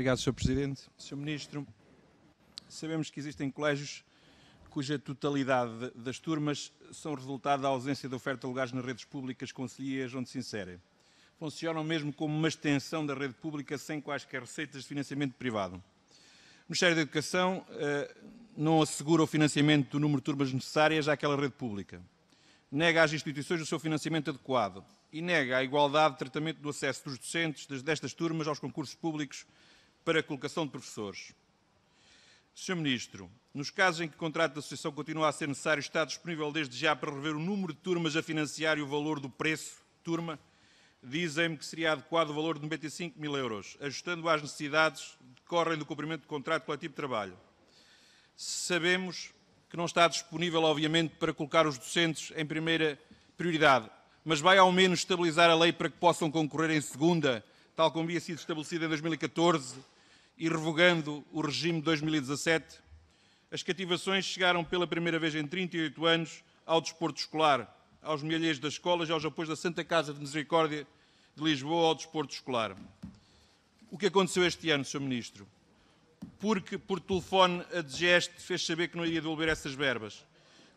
Obrigado, Sr. Presidente. Sr. Ministro, sabemos que existem colégios cuja totalidade das turmas são resultado da ausência de oferta de lugares nas redes públicas concelhias onde se inserem. Funcionam mesmo como uma extensão da rede pública sem quaisquer receitas de financiamento privado. O Ministério da Educação eh, não assegura o financiamento do número de turmas necessárias àquela rede pública. Nega às instituições o seu financiamento adequado e nega a igualdade de tratamento do acesso dos docentes destas turmas aos concursos públicos para a colocação de professores. Sr. Ministro, nos casos em que o contrato de associação continua a ser necessário, está disponível desde já para rever o número de turmas a financiar e o valor do preço turma? Dizem-me que seria adequado o valor de 95 mil euros, ajustando às necessidades que decorrem do cumprimento do contrato coletivo de trabalho. Sabemos que não está disponível, obviamente, para colocar os docentes em primeira prioridade, mas vai ao menos estabilizar a lei para que possam concorrer em segunda tal como havia sido estabelecida em 2014, e revogando o regime de 2017, as cativações chegaram pela primeira vez em 38 anos ao desporto escolar, aos milhares das escolas e aos apoios da Santa Casa de Misericórdia de Lisboa ao desporto escolar. O que aconteceu este ano, Sr. Ministro? Porque, por telefone, a DGEST fez saber que não iria devolver essas verbas.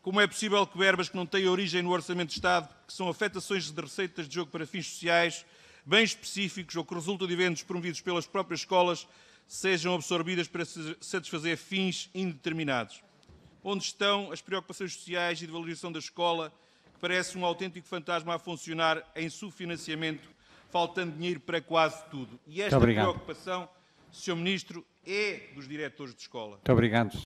Como é possível que verbas que não têm origem no Orçamento de Estado, que são afetações de receitas de jogo para fins sociais, bens específicos ou que resultam de eventos promovidos pelas próprias escolas, sejam absorvidas para satisfazer fins indeterminados. Onde estão as preocupações sociais e de valorização da escola, que parece um autêntico fantasma a funcionar em subfinanciamento, faltando dinheiro para quase tudo? E esta preocupação, Sr. Ministro, é dos diretores de escola. Muito obrigado.